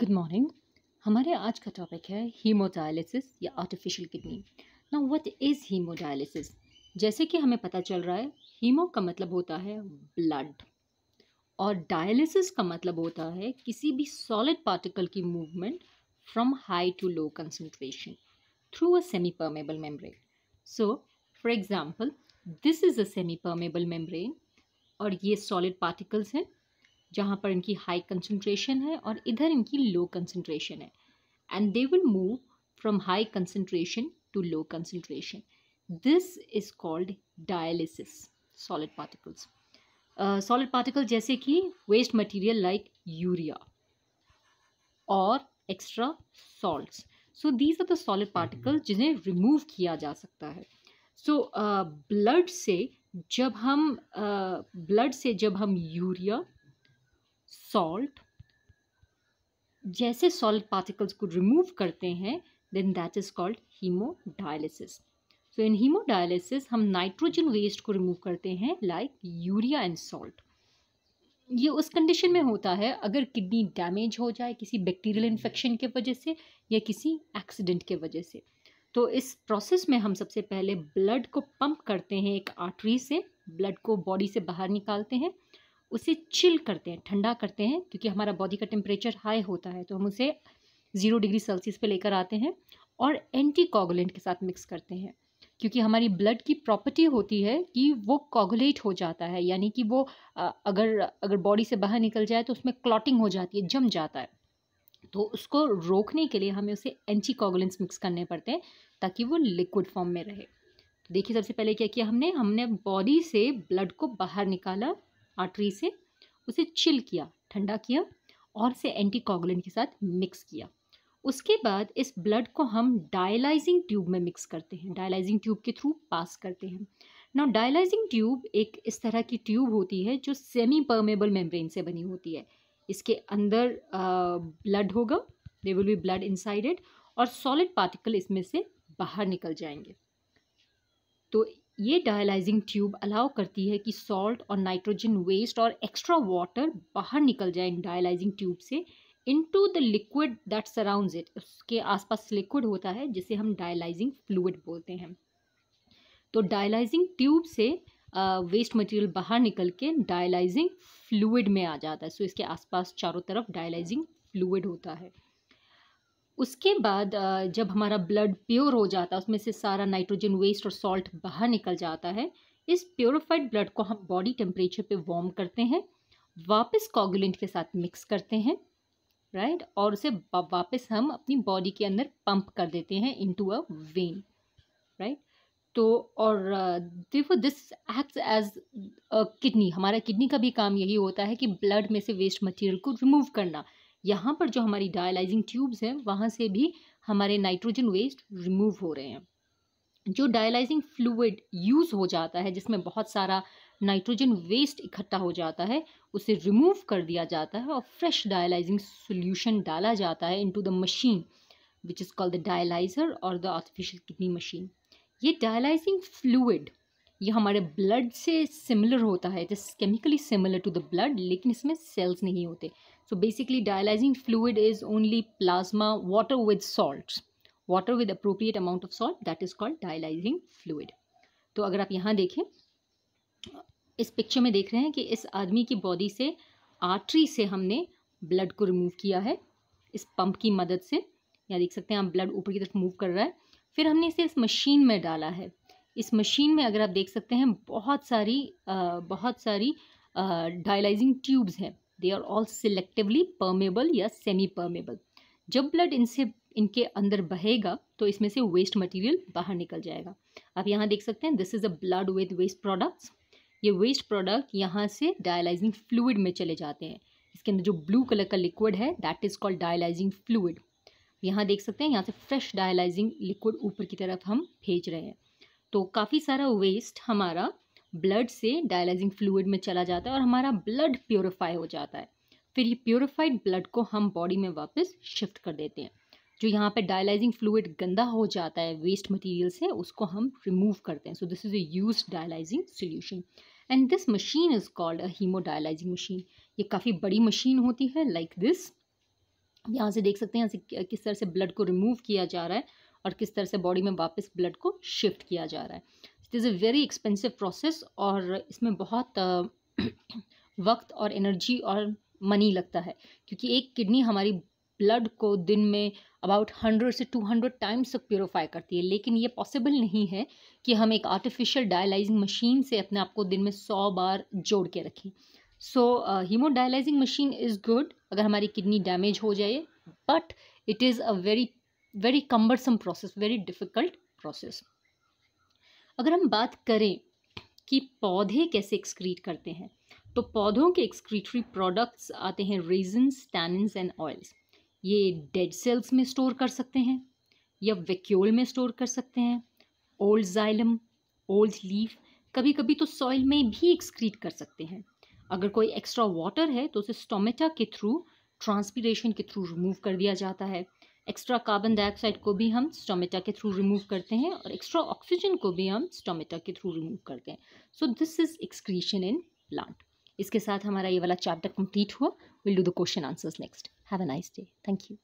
Good morning हमारे आज का टॉपिक है हीमोडायलिसिस या आर्टिफिशियल किडनी ना व्हाट इज़ हीमोडायलिसिस जैसे कि हमें पता चल रहा है हीमो का मतलब होता है ब्लड और डायलिसिस का मतलब होता है किसी भी सॉलिड पार्टिकल की movement from high to low concentration through a semi permeable membrane so for example this is a semi permeable membrane और ये सॉलिड पार्टिकल्स हैं जहाँ पर इनकी हाई कंसनट्रेशन है और इधर इनकी लो कंसनट्रेशन है and they will move from high concentration to low concentration this is called dialysis solid particles solid particle जैसे कि वेस्ट मटीरियल लाइक यूरिया और extra salts so these are the solid particle जिन्हें remove किया जा सकता है सो so, blood uh, से जब हम ब्लड uh, से जब हम यूरिया सॉल्ट जैसे सॉल्ट पार्टिकल्स को रिमूव करते हैं then that is called haemo dialysis so in haemodialysis हम नाइट्रोजन वेस्ट को रिमूव करते हैं लाइक यूरिया एंड सॉल्ट ये उस कंडीशन में होता है अगर किडनी डैमेज हो जाए किसी बैक्टीरियल इन्फेक्शन के वजह से या किसी एक्सीडेंट के वजह से तो इस प्रोसेस में हम सबसे पहले ब्लड को पंप करते हैं एक आर्टरी से ब्लड को बॉडी से बाहर निकालते हैं उसे चिल करते हैं ठंडा करते हैं क्योंकि हमारा बॉडी का टेम्परेचर हाई होता है तो हम उसे ज़ीरो डिग्री सेल्सियस पे लेकर आते हैं और एंटी कॉगुलेंट के साथ मिक्स करते हैं क्योंकि हमारी ब्लड की प्रॉपर्टी होती है कि वो कॉगुलेट हो जाता है यानी कि वो अगर अगर बॉडी से बाहर निकल जाए तो उसमें क्लॉटिंग हो जाती है जम जाता है तो उसको रोकने के लिए हमें उसे एंटी कॉगुलेंट्स मिक्स करने पड़ते हैं ताकि वो लिक्विड फॉर्म में रहे तो देखिए सबसे पहले क्या किया हमने हमने बॉडी से ब्लड को बाहर निकाला आर्टरी से उसे चिल किया ठंडा किया और इसे एंटीकोगुलेंट के साथ मिक्स किया उसके बाद इस ब्लड को हम डायलाइजिंग ट्यूब में मिक्स करते हैं डायलाइजिंग ट्यूब के थ्रू पास करते हैं नाउ डायलाइजिंग ट्यूब एक इस तरह की ट्यूब होती है जो सेमी परमेबल मेम्ब्रेन से बनी होती है इसके अंदर ब्लड होगा they will be blood inside it और सॉलिड पार्टिकल इसमें से बाहर निकल जाएंगे तो ये डायलाइजिंग ट्यूब अलाउ करती है कि सॉल्ट और नाइट्रोजन वेस्ट और एक्स्ट्रा वाटर बाहर निकल जाए इन डायलाइजिंग ट्यूब से into the liquid that surrounds it उसके आसपास लिक्विड होता है जिसे हम डायलाइजिंग फ्लूड बोलते हैं तो डायलाइजिंग ट्यूब से वेस्ट uh, मटेरियल बाहर निकल के डायलाइजिंग फ्लूड में आ जाता है सो so, इसके आसपास चारों तरफ डायलाइजिंग फ्लूड होता है उसके बाद जब हमारा ब्लड प्योर हो जाता है उसमें से सारा नाइट्रोजन वेस्ट और सॉल्ट बाहर निकल जाता है इस प्योरिफाइड ब्लड को हम बॉडी टेम्परेचर पे वार्म करते हैं वापस कॉगुलेंट के साथ मिक्स करते हैं राइट और उसे वापस हम अपनी बॉडी के अंदर पंप कर देते हैं इनटू अ वेन राइट तो और देखो दिस एक्ट्स एज किडनी हमारा किडनी का भी काम यही होता है कि ब्लड में से वेस्ट मटेरियल को रिमूव करना यहाँ पर जो हमारी डायलाइजिंग ट्यूब्स हैं वहाँ से भी हमारे नाइट्रोजन वेस्ट रिमूव हो रहे हैं जो डायलाइजिंग फ्लूड यूज़ हो जाता है जिसमें बहुत सारा नाइट्रोजन वेस्ट इकट्ठा हो जाता है उसे रिमूव कर दिया जाता है और फ्रेश डायलाइजिंग सोल्यूशन डाला जाता है into the machine which is called the dialyser और द आर्टिफिशियल किडनी मशीन ये डायलाइजिंग फ्लूड ये हमारे ब्लड से सिमिलर होता है it chemically similar to the blood लेकिन इसमें सेल्स नहीं होते So basically dialyzing fluid is only plasma water with salts. Water with appropriate amount of salt that is called dialyzing fluid. तो अगर आप यहाँ देखें इस पिक्चर में देख रहे हैं कि इस आदमी की बॉडी से आर्टरी से हमने ब्लड को रिमूव किया है इस पंप की मदद से यहाँ देख सकते हैं आप ब्लड ऊपर की तरफ मूव कर रहा है फिर हमने इसे इस मशीन में डाला है इस मशीन में अगर आप देख सकते हैं बहुत सारी आ, बहुत सारी डायलाइजिंग ट्यूब्स हैं they are all selectively permeable या सेमी परमेबल जब ब्लड इनसे इनके अंदर बहेगा तो इसमें से वेस्ट मटेरियल बाहर निकल जाएगा आप यहाँ देख सकते हैं this is a blood with waste products ये वेस्ट प्रोडक्ट यहाँ से डायलाइजिंग फ्लूड में चले जाते हैं इसके अंदर जो ब्लू कलर का लिक्विड है that is called dialysing fluid यहाँ देख सकते हैं यहाँ से फ्रेश डायलाइजिंग लिक्विड ऊपर की तरफ हम भेज रहे हैं तो काफ़ी सारा वेस्ट हमारा ब्लड से डायलाइजिंग फ्लूड में चला जाता है और हमारा ब्लड प्योरीफाई हो जाता है फिर ये प्योरीफाइड ब्लड को हम बॉडी में वापस शिफ्ट कर देते हैं जो यहाँ पे डायलाइजिंग फ्लूड गंदा हो जाता है वेस्ट मटेरियल से उसको हम रिमूव करते हैं so this is a use dialysing solution and this machine is called a haemodialysing machine ये काफ़ी बड़ी मशीन होती है लाइक like दिस यहाँ से देख सकते हैं यहाँ से किस तरह से ब्लड को रिमूव किया जा रहा है और किस तरह से बॉडी में वापस ब्लड को शिफ्ट किया जा रहा है it is a very expensive process और इसमें बहुत वक्त और एनर्जी और मनी लगता है क्योंकि एक किडनी हमारी ब्लड को दिन में अबाउट हंड्रेड से टू हंड्रेड टाइम्स तक प्योरीफाई करती है लेकिन ये पॉसिबल नहीं है कि हम एक आर्टिफिशियल डायलाइजिंग मशीन से अपने आप को दिन में सौ बार जोड़ के रखें so haemo dialysing machine is good अगर हमारी किडनी डैमेज हो जाए but it is a very very cumbersome process very difficult process अगर हम बात करें कि पौधे कैसे एक्सक्रीट करते हैं तो पौधों के एक्सक्रीटरी प्रोडक्ट्स आते हैं रेजन्स टैनन्स एंड ऑयल्स ये डेड सेल्स में स्टोर कर सकते हैं या वैक्यूल में स्टोर कर सकते हैं ओल्ड जाइलम ओल्ड लीफ कभी कभी तो सॉइल में भी एक्सक्रीट कर सकते हैं अगर कोई एक्स्ट्रा वाटर है तो उसे स्टोमेटा के थ्रू ट्रांसपीरेशन के थ्रू रिमूव कर दिया जाता है एक्स्ट्रा कार्बन डाइऑक्साइड को भी हम स्टोमेटा के थ्रू रिमूव करते हैं और एक्स्ट्रा ऑक्सीजन को भी हम स्टोमेटा के थ्रू रिमूव करते हैं so this is excretion in plant इसके साथ हमारा ये वाला चैप्टर कंप्लीट हुआ will do the question answers next have a nice day thank you